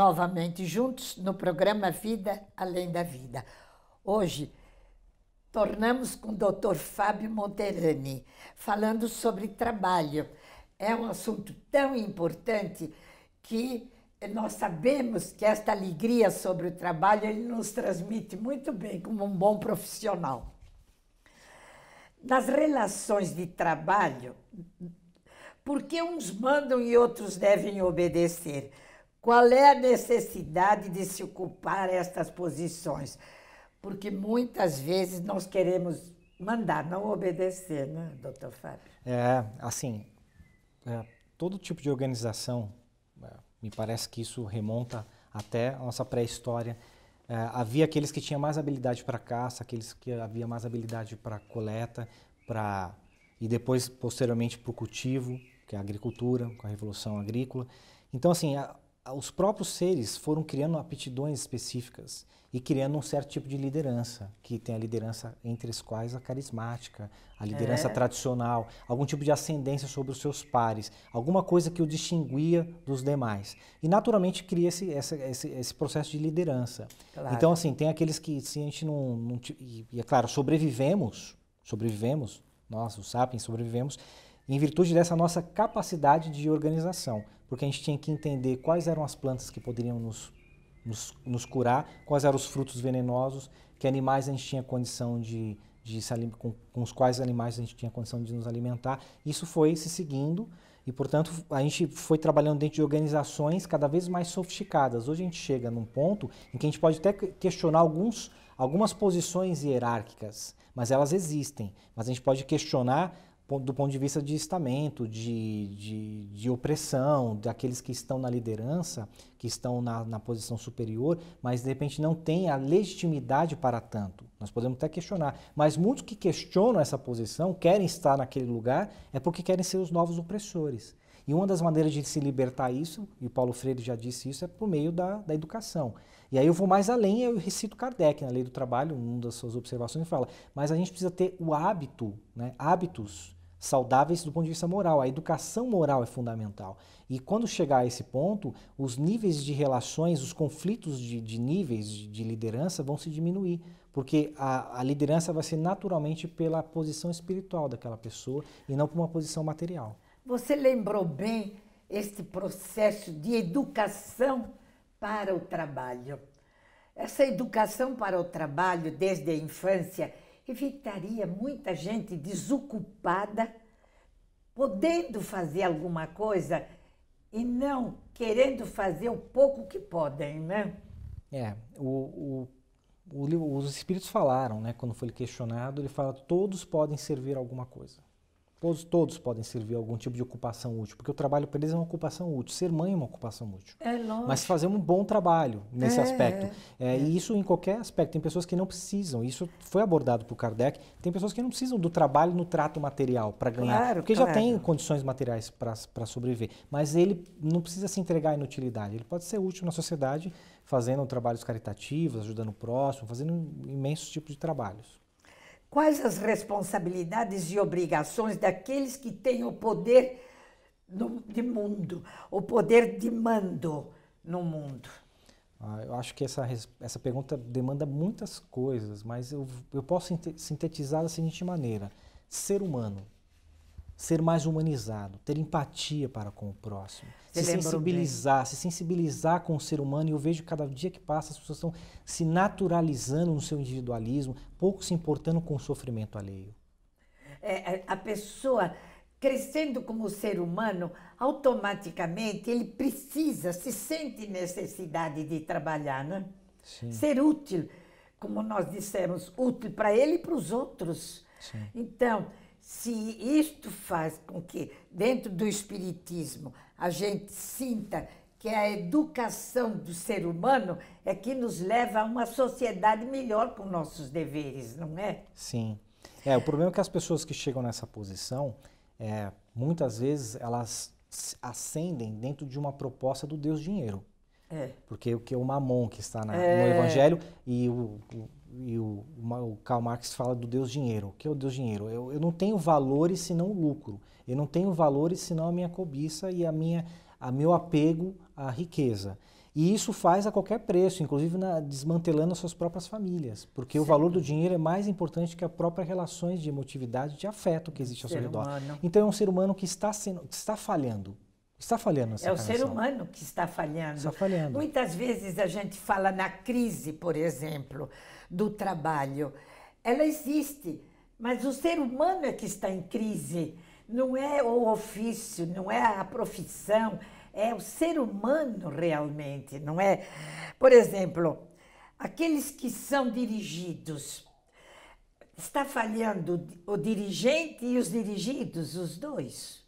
novamente juntos no programa Vida Além da Vida. Hoje, tornamos com o Dr. Fábio Monterani, falando sobre trabalho. É um assunto tão importante que nós sabemos que esta alegria sobre o trabalho ele nos transmite muito bem como um bom profissional. Nas relações de trabalho, por que uns mandam e outros devem obedecer? Qual é a necessidade de se ocupar estas posições? Porque muitas vezes nós queremos mandar, não obedecer, né, doutor Fábio? É, assim, é, todo tipo de organização, é, me parece que isso remonta até a nossa pré-história. É, havia aqueles que tinham mais habilidade para caça, aqueles que havia mais habilidade para coleta, para e depois posteriormente para o cultivo, que é a agricultura, com a revolução agrícola. Então assim, a, os próprios seres foram criando aptidões específicas e criando um certo tipo de liderança, que tem a liderança entre as quais a carismática, a liderança é. tradicional, algum tipo de ascendência sobre os seus pares, alguma coisa que o distinguia dos demais. E naturalmente cria esse, esse, esse, processo de liderança. Claro. Então, assim, tem aqueles que se a gente não. não e, e é claro, sobrevivemos, sobrevivemos, nós, os sapiens, sobrevivemos em virtude dessa nossa capacidade de organização, porque a gente tinha que entender quais eram as plantas que poderiam nos, nos, nos curar, quais eram os frutos venenosos, que animais a gente tinha condição de, de se, com, com os quais animais a gente tinha condição de nos alimentar. Isso foi se seguindo e, portanto, a gente foi trabalhando dentro de organizações cada vez mais sofisticadas. Hoje a gente chega num ponto em que a gente pode até questionar alguns, algumas posições hierárquicas, mas elas existem. Mas a gente pode questionar do ponto de vista de estamento, de, de, de, opressão, daqueles que estão na liderança, que estão na, na, posição superior, mas de repente não tem a legitimidade para tanto. Nós podemos até questionar, mas muitos que questionam essa posição, querem estar naquele lugar, é porque querem ser os novos opressores. E uma das maneiras de se libertar isso, e o Paulo Freire já disse isso, é por meio da, da educação. E aí eu vou mais além, eu recito Kardec na Lei do Trabalho, uma das suas observações, fala, mas a gente precisa ter o hábito, né, hábitos saudáveis do ponto de vista moral. A educação moral é fundamental. E quando chegar a esse ponto, os níveis de relações, os conflitos de, de níveis de, de, liderança vão se diminuir, porque a, a, liderança vai ser naturalmente pela posição espiritual daquela pessoa e não por uma posição material. Você lembrou bem este processo de educação para o trabalho. Essa educação para o trabalho desde a infância evitaria muita gente desocupada, podendo fazer alguma coisa e não querendo fazer o pouco que podem, né? É, o, o, o, os espíritos falaram, né? Quando foi questionado, ele fala: todos podem servir alguma coisa. Todos, todos podem servir a algum tipo de ocupação útil, porque o trabalho para eles é uma ocupação útil, ser mãe é uma ocupação útil. É lógico. Mas fazer um bom trabalho nesse é, aspecto. É, é. E isso em qualquer aspecto. Tem pessoas que não precisam, isso foi abordado por Kardec, tem pessoas que não precisam do trabalho no trato material para ganhar, claro, porque claro. já tem condições materiais para sobreviver. Mas ele não precisa se entregar à inutilidade, ele pode ser útil na sociedade fazendo trabalhos caritativos, ajudando o próximo, fazendo imensos tipos de trabalhos quais as responsabilidades e obrigações daqueles que têm o poder no, de mundo, o poder de mando no mundo? Ah, eu acho que essa, essa pergunta demanda muitas coisas, mas eu, eu posso sintetizar da seguinte maneira: ser humano, ser mais humanizado, ter empatia para com o próximo, se sensibilizar, se sensibilizar com o ser humano. E eu vejo cada dia que passa as pessoas estão se naturalizando no seu individualismo, pouco se importando com o sofrimento alheio. É, é, a pessoa crescendo como ser humano, automaticamente ele precisa, se sente necessidade de trabalhar, né? Sim. Ser útil, como nós dissemos, útil para ele e para os outros. Sim. Então se isto faz com que, dentro do Espiritismo, a gente sinta que a educação do ser humano é que nos leva a uma sociedade melhor com nossos deveres, não é? Sim. É, o problema é que as pessoas que chegam nessa posição, é, muitas vezes elas ascendem dentro de uma proposta do Deus dinheiro. É. Porque o que o mamon que está na, é. no evangelho e o, o e o, o Karl Marx fala do Deus dinheiro. O que é o Deus dinheiro? Eu, eu não tenho valores senão o lucro. Eu não tenho valores senão a minha cobiça e a minha, a meu apego à riqueza. E isso faz a qualquer preço, inclusive na, desmantelando as suas próprias famílias, porque o valor do dinheiro é mais importante que as próprias relações de emotividade, de afeto que existe ao ser seu redor. Humano. Então é um ser humano que está, sendo, que está falhando, Está falhando essa É o ser humano que está falhando. Está falhando. Muitas vezes a gente fala na crise, por exemplo, do trabalho. Ela existe, mas o ser humano é que está em crise. Não é o ofício, não é a profissão, é o ser humano realmente, não é? Por exemplo, aqueles que são dirigidos. Está falhando o dirigente e os dirigidos, os dois.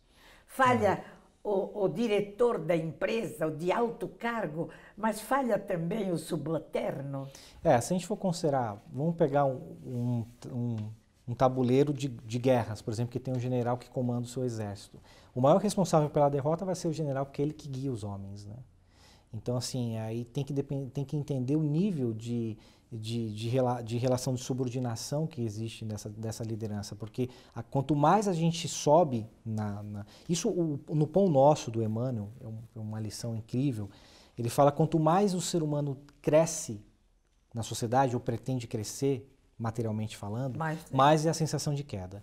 Falha uhum o, o, diretor da empresa, o de alto cargo, mas falha também o subalterno? É, se a gente for considerar, vamos pegar um, um, um, tabuleiro de, de, guerras, por exemplo, que tem um general que comanda o seu exército. O maior responsável pela derrota vai ser o general, porque é ele que guia os homens, né? Então, assim, aí tem que, tem que entender o nível de, de, de, rela, de relação de subordinação que existe nessa, dessa liderança, porque a, quanto mais a gente sobe na, na isso o, no pão nosso do Emmanuel é, um, é uma lição incrível. Ele fala quanto mais o ser humano cresce na sociedade ou pretende crescer materialmente falando, mais, né? mais é a sensação de queda.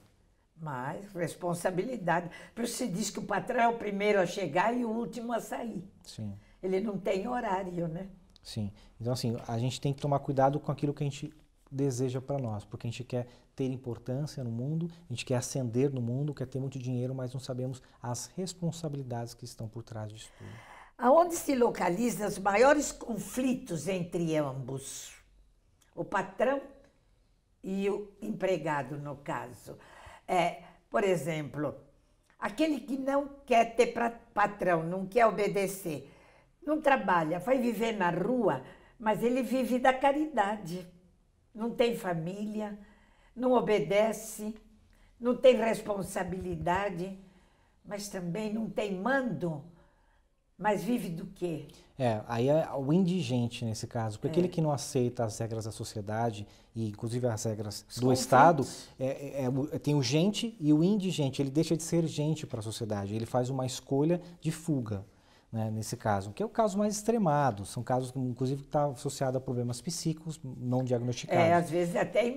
Mais responsabilidade. Por isso se diz que o patrão é o primeiro a chegar e o último a sair. Sim. Ele não tem horário, né? Sim. Então, assim, a gente tem que tomar cuidado com aquilo que a gente deseja para nós, porque a gente quer ter importância no mundo, a gente quer ascender no mundo, quer ter muito dinheiro, mas não sabemos as responsabilidades que estão por trás disso tudo. Aonde se localizam os maiores conflitos entre ambos? O patrão e o empregado, no caso. É, por exemplo, aquele que não quer ter patrão, não quer obedecer, não trabalha, vai viver na rua, mas ele vive da caridade. Não tem família, não obedece, não tem responsabilidade, mas também não tem mando. Mas vive do quê? É, aí é o indigente nesse caso, porque é. aquele que não aceita as regras da sociedade, e inclusive as regras Os do conflitos. Estado, é, é, é tem o gente e o indigente, ele deixa de ser gente para a sociedade, ele faz uma escolha de fuga né, nesse caso, que é o caso mais extremado, são casos, inclusive, que estão tá associados a problemas psíquicos não diagnosticados. É, às vezes até,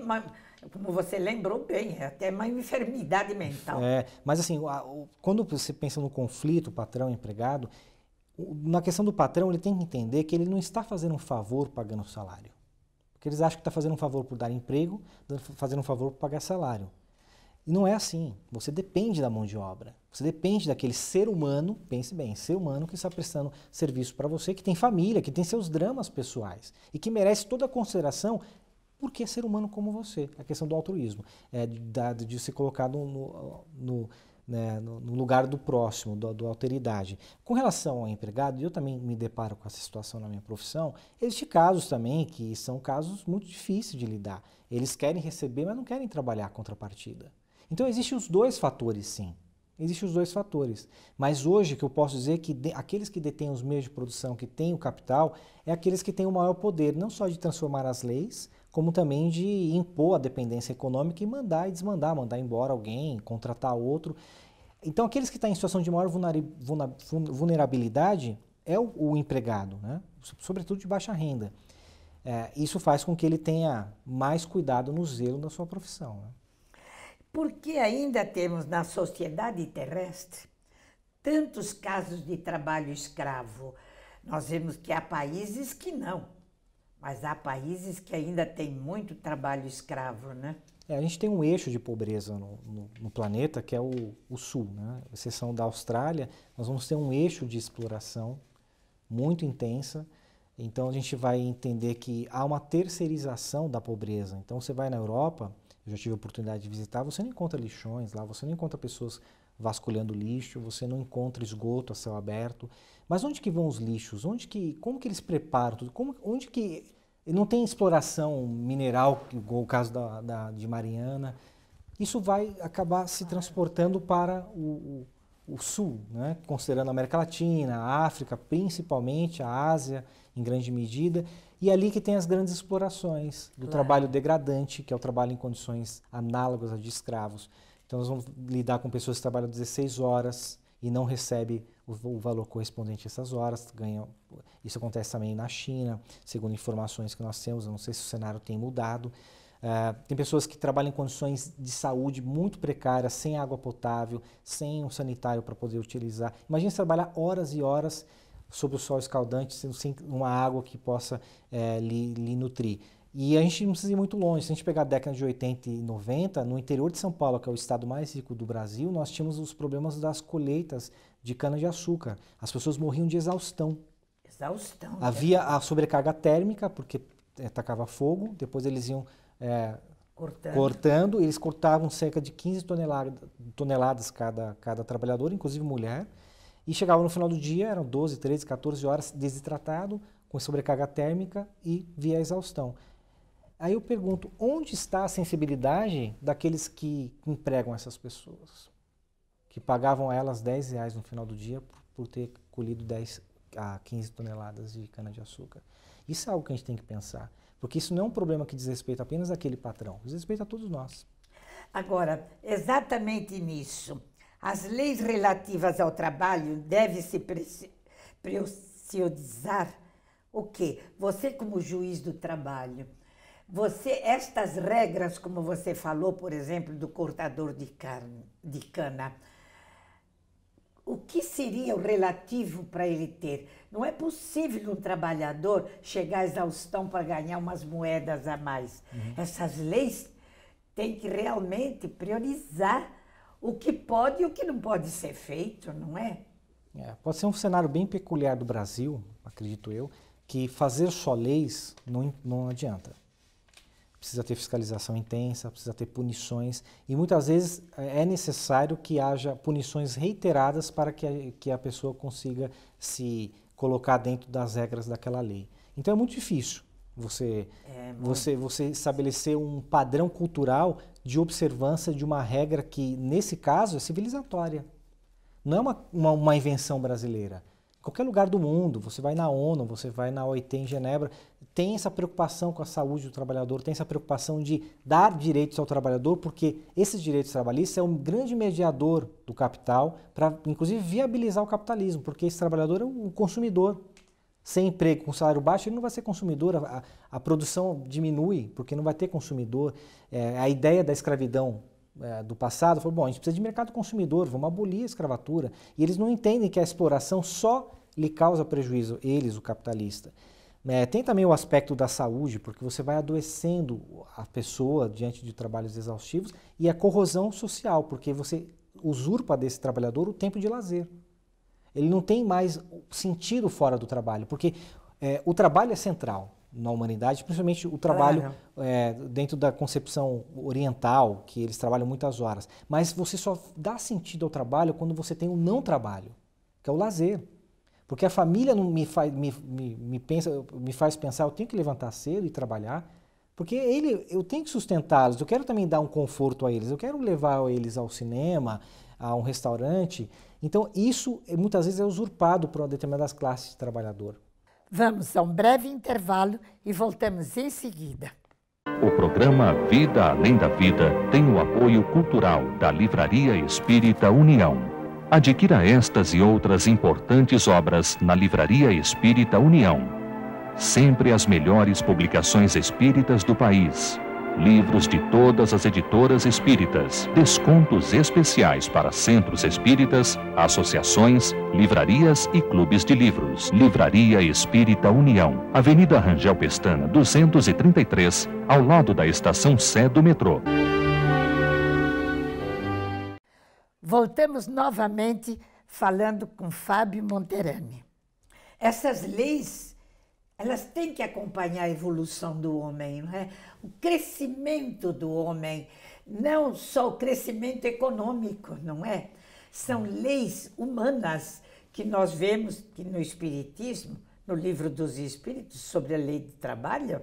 como você lembrou bem, é até uma enfermidade mental. É, mas assim, quando você pensa no conflito patrão-empregado, na questão do patrão, ele tem que entender que ele não está fazendo um favor pagando o salário. Porque eles acham que está fazendo um favor por dar emprego, fazendo um favor por pagar salário. E não é assim. Você depende da mão de obra. Você depende daquele ser humano, pense bem, ser humano que está prestando serviço para você, que tem família, que tem seus dramas pessoais e que merece toda a consideração porque é ser humano como você. A questão do altruísmo, é, de se colocar no, no, no, né, no lugar do próximo, do, do, alteridade. Com relação ao empregado, eu também me deparo com essa situação na minha profissão. Existem casos também que são casos muito difíceis de lidar. Eles querem receber, mas não querem trabalhar a contrapartida. Então existem os dois fatores, sim. Existem os dois fatores. Mas hoje que eu posso dizer é que de, aqueles que detêm os meios de produção, que têm o capital, é aqueles que têm o maior poder, não só de transformar as leis, como também de impor a dependência econômica e mandar e desmandar, mandar embora alguém, contratar outro. Então aqueles que estão tá em situação de maior vulnerabilidade é o, o empregado, né? sobretudo de baixa renda. É, isso faz com que ele tenha mais cuidado no zelo da sua profissão. Né? porque ainda temos na sociedade terrestre tantos casos de trabalho escravo. Nós vemos que há países que não, mas há países que ainda têm muito trabalho escravo, né? É, a gente tem um eixo de pobreza no, no, no planeta, que é o, o, sul, né? exceção da Austrália, nós vamos ter um eixo de exploração muito intensa, então a gente vai entender que há uma terceirização da pobreza. Então você vai na Europa, eu já tive a oportunidade de visitar, você não encontra lixões lá, você não encontra pessoas vasculhando lixo, você não encontra esgoto a céu aberto. Mas onde que vão os lixos? Onde que, como que eles preparam tudo? Como, onde que não tem exploração mineral, como o caso da, da, de Mariana? Isso vai acabar se transportando para o, o, o sul, né? considerando a América Latina, a África, principalmente a Ásia, em grande medida. E é ali que tem as grandes explorações do claro. trabalho degradante, que é o trabalho em condições análogas a de escravos. Então, nós vamos lidar com pessoas que trabalham 16 horas e não recebe o, valor correspondente a essas horas. Ganha, isso acontece também na China, segundo informações que nós temos. Eu não sei se o cenário tem mudado. Uh, tem pessoas que trabalham em condições de saúde muito precárias, sem água potável, sem um sanitário para poder utilizar. Imagina trabalhar horas e horas sob o sol escaldante, sem uma água que possa é, lhe, lhe nutrir. E a gente não precisa ir muito longe. Se a gente pegar a década de 80 e 90, no interior de São Paulo, que é o estado mais rico do Brasil, nós tínhamos os problemas das colheitas de cana-de-açúcar. As pessoas morriam de exaustão. Exaustão. Né? Havia a sobrecarga térmica, porque é, tacava fogo, depois eles iam é, cortando. cortando. Eles cortavam cerca de 15 toneladas, toneladas cada, cada trabalhador, inclusive mulher. E chegava no final do dia, eram 12, 13, 14 horas desidratado, com sobrecarga térmica e via exaustão. Aí eu pergunto, onde está a sensibilidade daqueles que empregam essas pessoas? Que pagavam a elas 10 reais no final do dia por, ter colhido 10 a 15 toneladas de cana-de-açúcar. Isso é algo que a gente tem que pensar, porque isso não é um problema que diz respeito apenas àquele patrão, diz respeito a todos nós. Agora, exatamente nisso as leis relativas ao trabalho devem se priorizar o quê? Você como juiz do trabalho, você estas regras, como você falou, por exemplo, do cortador de, carne, de cana, o que seria o relativo para ele ter? Não é possível um trabalhador chegar à exaustão para ganhar umas moedas a mais. Uhum. Essas leis têm que realmente priorizar o que pode e o que não pode ser feito, não é? é? Pode ser um cenário bem peculiar do Brasil, acredito eu, que fazer só leis não, não adianta. Precisa ter fiscalização intensa, precisa ter punições, e muitas vezes é necessário que haja punições reiteradas para que a, que a pessoa consiga se colocar dentro das regras daquela lei. Então é muito difícil. Você, é, você, você estabelecer um padrão cultural de observância de uma regra que, nesse caso, é civilizatória. Não é uma, uma, uma invenção brasileira. Qualquer lugar do mundo, você vai na ONU, você vai na OIT em Genebra, tem essa preocupação com a saúde do trabalhador, tem essa preocupação de dar direitos ao trabalhador, porque esses direitos trabalhistas é um grande mediador do capital para, inclusive, viabilizar o capitalismo, porque esse trabalhador é um consumidor, sem emprego, com salário baixo, ele não vai ser consumidor, a, a produção diminui, porque não vai ter consumidor. É, a ideia da escravidão é, do passado foi, bom, a gente precisa de mercado consumidor, vamos abolir a escravatura. E eles não entendem que a exploração só lhe causa prejuízo, eles, o capitalista. É, tem também o aspecto da saúde, porque você vai adoecendo a pessoa diante de trabalhos exaustivos, e a corrosão social, porque você usurpa desse trabalhador o tempo de lazer. Ele não tem mais sentido fora do trabalho, porque é, o trabalho é central na humanidade, principalmente o trabalho é, dentro da concepção oriental, que eles trabalham muitas horas. Mas você só dá sentido ao trabalho quando você tem o não trabalho, que é o lazer. Porque a família não me, faz, me, me, me, pensa, me faz pensar, eu tenho que levantar cedo e trabalhar, porque ele, eu tenho que sustentá-los, eu quero também dar um conforto a eles, eu quero levar eles ao cinema, a um restaurante. Então, isso eh, muitas vezes é usurpado por uma determinada classe de trabalhador. Vamos a um breve intervalo e voltamos em seguida. O programa Vida Além da Vida tem o apoio cultural da Livraria Espírita União. Adquira estas e outras importantes obras na Livraria Espírita União. Sempre as melhores publicações espíritas do país livros de todas as editoras espíritas, descontos especiais para centros espíritas, associações, livrarias e clubes de livros. Livraria Espírita União, Avenida Rangel Pestana, 233, ao lado da estação Sé do metrô. Voltamos novamente falando com Fábio Monterani. Essas leis elas têm que acompanhar a evolução do homem, não é? o crescimento do homem, não só o crescimento econômico, não é? São hum. leis humanas que nós vemos que no Espiritismo, no livro dos Espíritos, sobre a lei de trabalho,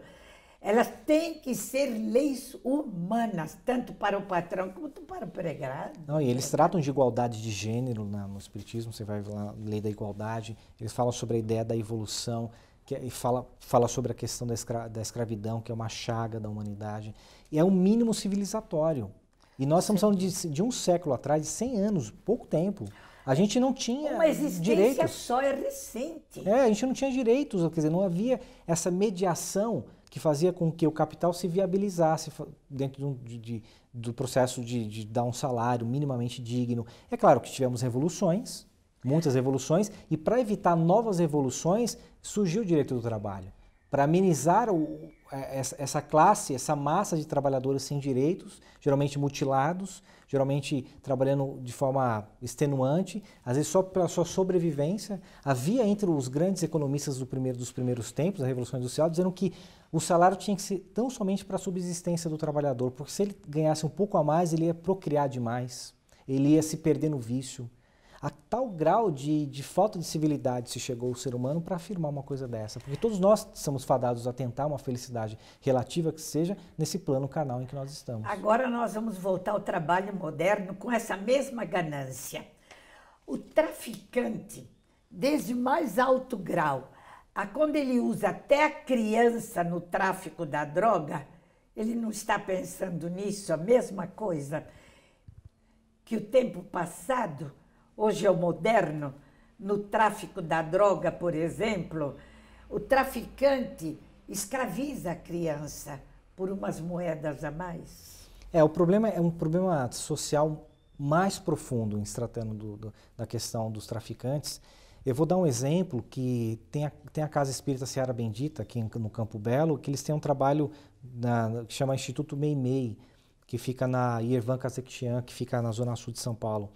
elas têm que ser leis humanas, tanto para o patrão como para o pregado. Não, e eles tratam de igualdade de gênero no Espiritismo, você vai lá, lei da igualdade, eles falam sobre a ideia da evolução, que é, fala, fala sobre a questão da, escra, da escravidão, que é uma chaga da humanidade. E é um mínimo civilizatório. E nós estamos falando de, de, um século atrás, de 100 anos, pouco tempo. A gente não tinha Uma existência direitos. só é recente. É, a gente não tinha direitos, quer dizer, não havia essa mediação que fazia com que o capital se viabilizasse dentro de, de, do processo de, dar um salário minimamente digno. É claro que tivemos revoluções, muitas revoluções, e para evitar novas revoluções surgiu o direito do trabalho. Para amenizar o, é, essa classe, essa massa de trabalhadores sem direitos, geralmente mutilados, geralmente trabalhando de forma extenuante, às vezes só pela sua sobrevivência. Havia entre os grandes economistas do primeiro, dos primeiros tempos, da Revolução Industrial, dizendo que o salário tinha que ser tão somente para a subsistência do trabalhador, porque se ele ganhasse um pouco a mais, ele ia procriar demais, ele ia se perder no vício, a tal grau de, de falta de civilidade se chegou o ser humano para afirmar uma coisa dessa. Porque todos nós somos fadados a tentar uma felicidade relativa que seja nesse plano canal em que nós estamos. Agora nós vamos voltar ao trabalho moderno com essa mesma ganância. O traficante, desde o mais alto grau, a quando ele usa até a criança no tráfico da droga, ele não está pensando nisso, a mesma coisa que o tempo passado hoje é o moderno, no tráfico da droga, por exemplo, o traficante escraviza a criança por umas moedas a mais. É, o problema é um problema social mais profundo em se tratando do, do, da questão dos traficantes. Eu vou dar um exemplo que tem a, tem a Casa Espírita Seara Bendita, aqui no Campo Belo, que eles têm um trabalho na, que chama Instituto Meimei, que fica na Irvan Kazakhtian, que fica na zona sul de São Paulo.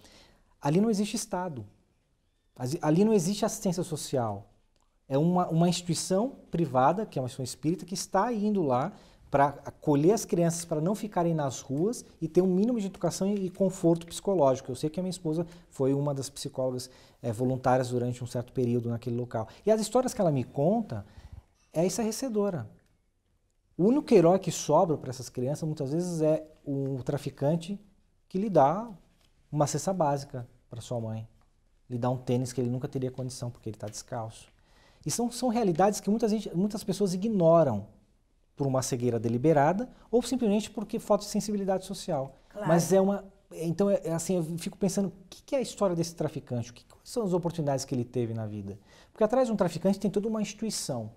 Ali não existe Estado. Ali não existe assistência social. É uma, uma instituição privada, que é uma instituição espírita, que está indo lá para acolher as crianças para não ficarem nas ruas e ter um mínimo de educação e conforto psicológico. Eu sei que a minha esposa foi uma das psicólogas é, voluntárias durante um certo período naquele local. E as histórias que ela me conta é estarrecedora. O único herói que sobra para essas crianças muitas vezes é o traficante que lhe dá uma cesta básica, para sua mãe, lhe dá um tênis que ele nunca teria condição porque ele está descalço. E são, são realidades que muitas, gente, muitas pessoas ignoram por uma cegueira deliberada ou simplesmente porque falta de sensibilidade social. Claro. Mas é uma. Então, é, é, assim, eu fico pensando, o que, que, é a história desse traficante? O que, quais são as oportunidades que ele teve na vida? Porque atrás de um traficante tem toda uma instituição.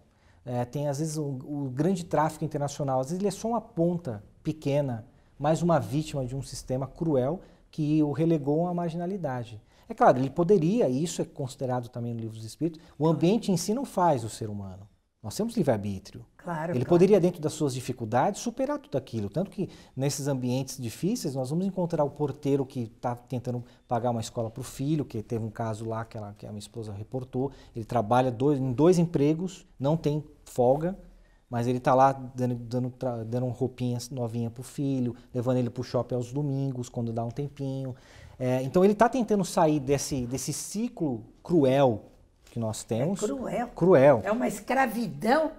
É, tem, às vezes, o grande tráfico internacional. Às vezes, ele é só uma ponta pequena, mais uma vítima de um sistema cruel que o relegou à marginalidade. É claro, ele poderia, e isso é considerado também no livro dos Espíritos, o ambiente em si não faz o ser humano. Nós temos livre-arbítrio. Claro, ele claro. poderia, dentro das suas dificuldades, superar tudo aquilo. Tanto que, nesses ambientes difíceis, nós vamos encontrar o porteiro que está tentando pagar uma escola para o filho, que teve um caso lá que, ela, que a minha esposa reportou. Ele trabalha dois, em dois empregos, não tem folga, mas ele tá lá dando, dando, dando roupinhas novinha pro filho, levando ele pro shopping aos domingos, quando dá um tempinho. É, então ele tá tentando sair desse, desse ciclo cruel que nós é temos. É cruel. Cruel. É uma escravidão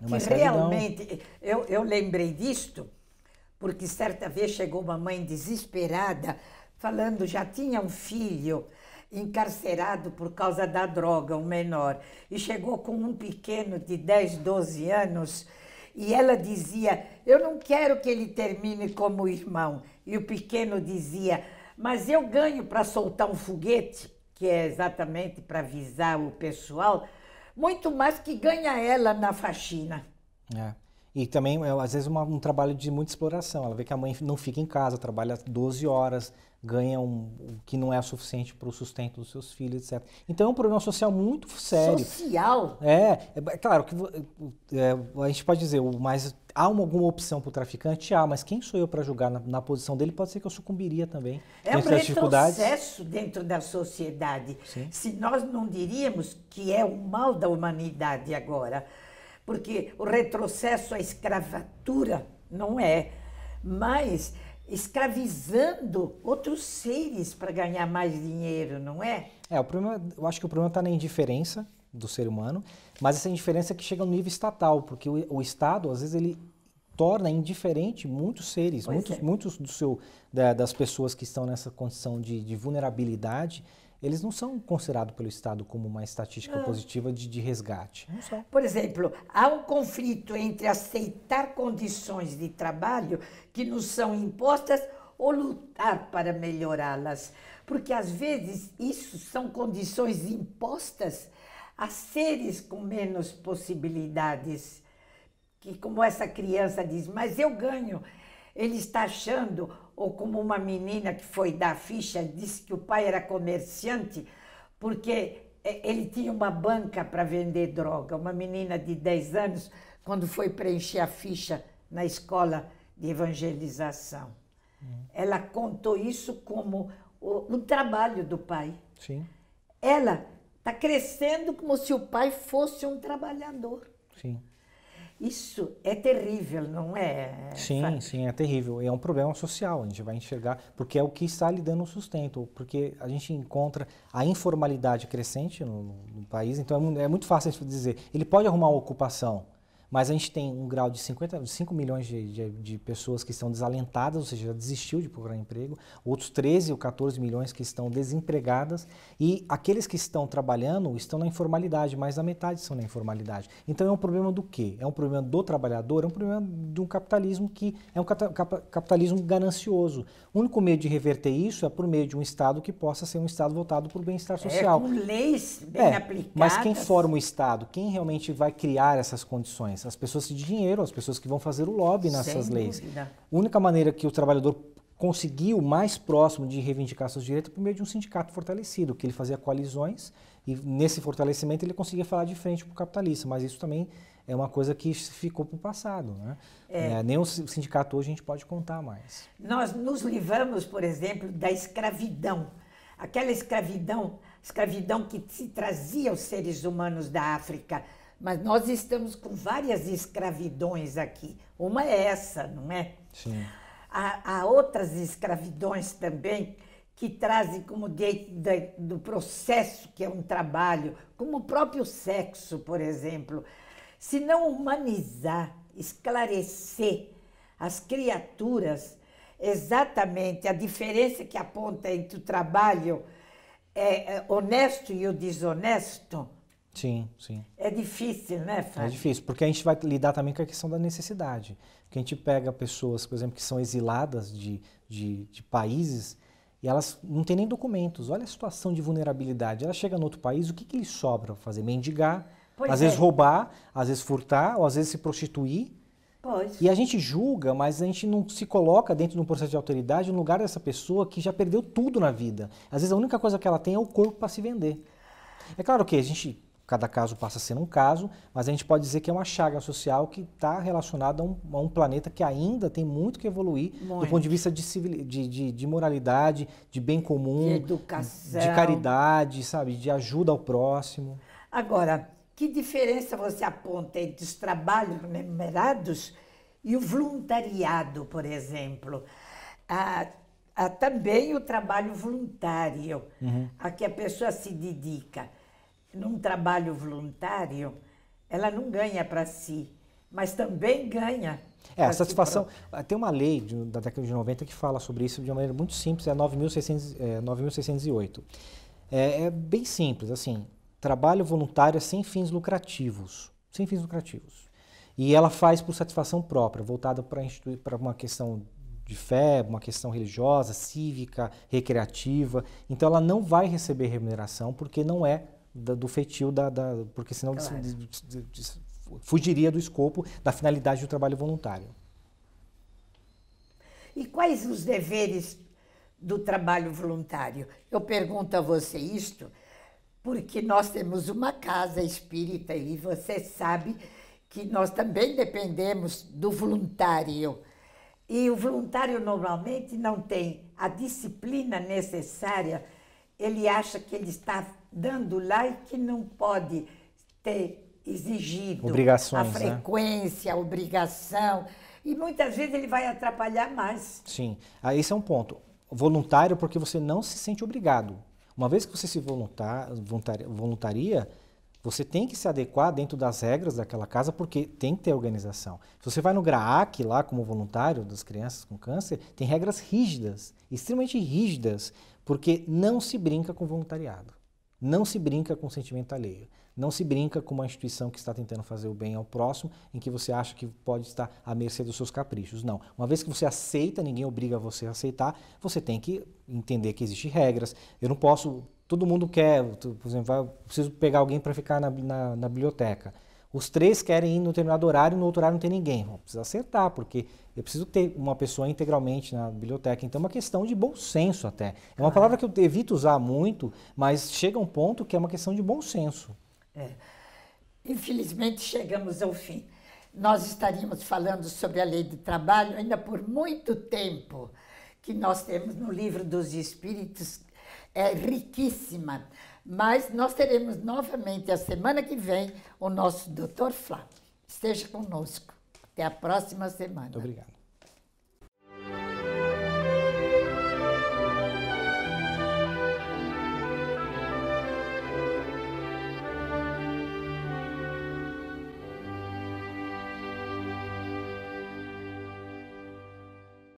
é uma que escravidão. realmente. Eu, eu lembrei disto, porque certa vez chegou uma mãe desesperada, falando já tinha um filho encarcerado por causa da droga, o menor. E chegou com um pequeno de 10, 12 anos e ela dizia: Eu não quero que ele termine como irmão. E o pequeno dizia: Mas eu ganho para soltar um foguete, que é exatamente para avisar o pessoal, muito mais que ganha ela na faxina. É. E também, às vezes, uma, um trabalho de muita exploração. Ela vê que a mãe não fica em casa, trabalha 12 horas, ganha o que não é suficiente para o sustento dos seus filhos, etc. Então é um problema social muito sério. Social? É, é, é claro que é, é, a gente pode dizer, mas há alguma opção para o traficante? Há, mas quem sou eu para julgar na, na, posição dele? Pode ser que eu sucumbiria também. É um retrocesso dentro da sociedade. Sim. Se nós não diríamos que é o mal da humanidade agora, porque o retrocesso à escravatura não é, mas escravizando outros seres para ganhar mais dinheiro, não é? É, o problema, eu acho que o problema está na indiferença do ser humano, mas essa indiferença que chega no nível estatal, porque o, o Estado, às vezes, ele torna indiferente muitos seres, pois muitos, é. muitos do seu, da, das pessoas que estão nessa condição de, de vulnerabilidade, eles não são considerados pelo Estado como uma estatística positiva de, de resgate. Por exemplo, há um conflito entre aceitar condições de trabalho que nos são impostas ou lutar para melhorá-las. Porque às vezes isso são condições impostas a seres com menos possibilidades. Que, como essa criança diz, mas eu ganho. Ele está achando, ou como uma menina que foi dar ficha, disse que o pai era comerciante, porque é, ele tinha uma banca para vender droga. Uma menina de 10 anos, quando foi preencher a ficha na escola de evangelização, hum. ela contou isso como o, trabalho do pai. Sim. Ela está crescendo como se o pai fosse um trabalhador. Sim. Isso é terrível, não é? Sim, Fábio? sim, é terrível. É um problema social, a gente vai enxergar, porque é o que está lhe dando sustento, porque a gente encontra a informalidade crescente no, no país, então é, é muito fácil a gente dizer, ele pode arrumar uma ocupação, mas a gente tem um grau de 50, 5 milhões de, de, de, pessoas que estão desalentadas, ou seja, já desistiu de procurar emprego, outros 13 ou 14 milhões que estão desempregadas, e aqueles que estão trabalhando estão na informalidade, mais da metade são na informalidade. Então é um problema do quê? É um problema do trabalhador, é um problema de um capitalismo que é um capitalismo ganancioso. O único meio de reverter isso é por meio de um Estado que possa ser um Estado voltado para o bem-estar é, social. É, com leis bem é, aplicadas. Mas quem forma o Estado? Quem realmente vai criar essas condições? as pessoas de dinheiro, as pessoas que vão fazer o lobby nessas Sem leis. Dúvida. A única maneira que o trabalhador conseguiu mais próximo de reivindicar seus direitos é por meio de um sindicato fortalecido, que ele fazia coalizões e nesse fortalecimento ele conseguia falar de frente para o capitalista, mas isso também é uma coisa que ficou para o passado. Né? É. É, nem o sindicato hoje a gente pode contar mais. Nós nos livramos, por exemplo, da escravidão. Aquela escravidão, escravidão que se trazia aos seres humanos da África mas nós estamos com várias escravidões aqui. Uma é essa, não é? Sim. Há, há outras escravidões também que trazem como dentro do processo que é um trabalho, como o próprio sexo, por exemplo. Se não humanizar, esclarecer as criaturas exatamente a diferença que aponta entre o trabalho é, é honesto e o desonesto, Sim, sim. É difícil, né, Fábio? É difícil, porque a gente vai lidar também com a questão da necessidade. Porque a gente pega pessoas, por exemplo, que são exiladas de, de, de países e elas não têm nem documentos. Olha a situação de vulnerabilidade. Ela chega no outro país, o que, que lhe sobra fazer? Mendigar, pois às é. vezes roubar, às vezes furtar, ou às vezes se prostituir. Pois. E a gente julga, mas a gente não se coloca dentro de um processo de autoridade no lugar dessa pessoa que já perdeu tudo na vida. Às vezes a única coisa que ela tem é o corpo para se vender. É claro que a gente cada caso passa a ser um caso, mas a gente pode dizer que é uma chaga social que está relacionada a, um, a um, planeta que ainda tem muito que evoluir muito. do ponto de vista de, civil, de, de, de moralidade, de bem comum, de, educação. de caridade, sabe, de ajuda ao próximo. Agora, que diferença você aponta entre os trabalhos remunerados e o voluntariado, por exemplo? Ah, também o trabalho voluntário, uhum. a que a pessoa se dedica num trabalho voluntário, ela não ganha para si, mas também ganha. É, a satisfação. Tem uma lei de, da década de 90 que fala sobre isso de uma maneira muito simples, é a 9.608. É, é, é bem simples, assim, trabalho voluntário é sem fins lucrativos. Sem fins lucrativos. E ela faz por satisfação própria, voltada para uma questão de fé, uma questão religiosa, cívica, recreativa. Então ela não vai receber remuneração porque não é da, do feitio, da, da porque senão claro. fugiria do escopo da finalidade do trabalho voluntário. E quais os deveres do trabalho voluntário? Eu pergunto a você isto porque nós temos uma casa espírita e você sabe que nós também dependemos do voluntário. E o voluntário normalmente não tem a disciplina necessária, ele acha que ele está dando like não pode ter exigido Obrigações, a né? frequência, né? a obrigação. E muitas vezes ele vai atrapalhar mais. Sim, ah, esse é um ponto. Voluntário é porque você não se sente obrigado. Uma vez que você se voluntar, voluntaria, voluntaria você tem que se adequar dentro das regras daquela casa, porque tem que ter organização. Se você vai no GRAAC lá como voluntário das crianças com câncer, tem regras rígidas, extremamente rígidas, porque não se brinca com voluntariado. Não se brinca com o sentimento alheio. Não se brinca com uma instituição que está tentando fazer o bem ao próximo, em que você acha que pode estar à mercê dos seus caprichos. Não. Uma vez que você aceita, ninguém obriga você a aceitar, você tem que entender que existem regras. Eu não posso. Todo mundo quer, por exemplo, eu preciso pegar alguém para ficar na, na, na biblioteca. Os três querem ir no determinado horário, no outro horário não tem ninguém. Vou precisar acertar, porque eu preciso ter uma pessoa integralmente na biblioteca. Então é uma questão de bom senso até. É uma ah. palavra que eu evito usar muito, mas chega um ponto que é uma questão de bom senso. É. Infelizmente chegamos ao fim. Nós estaríamos falando sobre a lei do trabalho ainda por muito tempo, que nós temos no livro dos Espíritos, é riquíssima. Mas nós teremos novamente a semana que vem o nosso doutor Flávio. Esteja conosco. Até a próxima semana. Muito obrigado.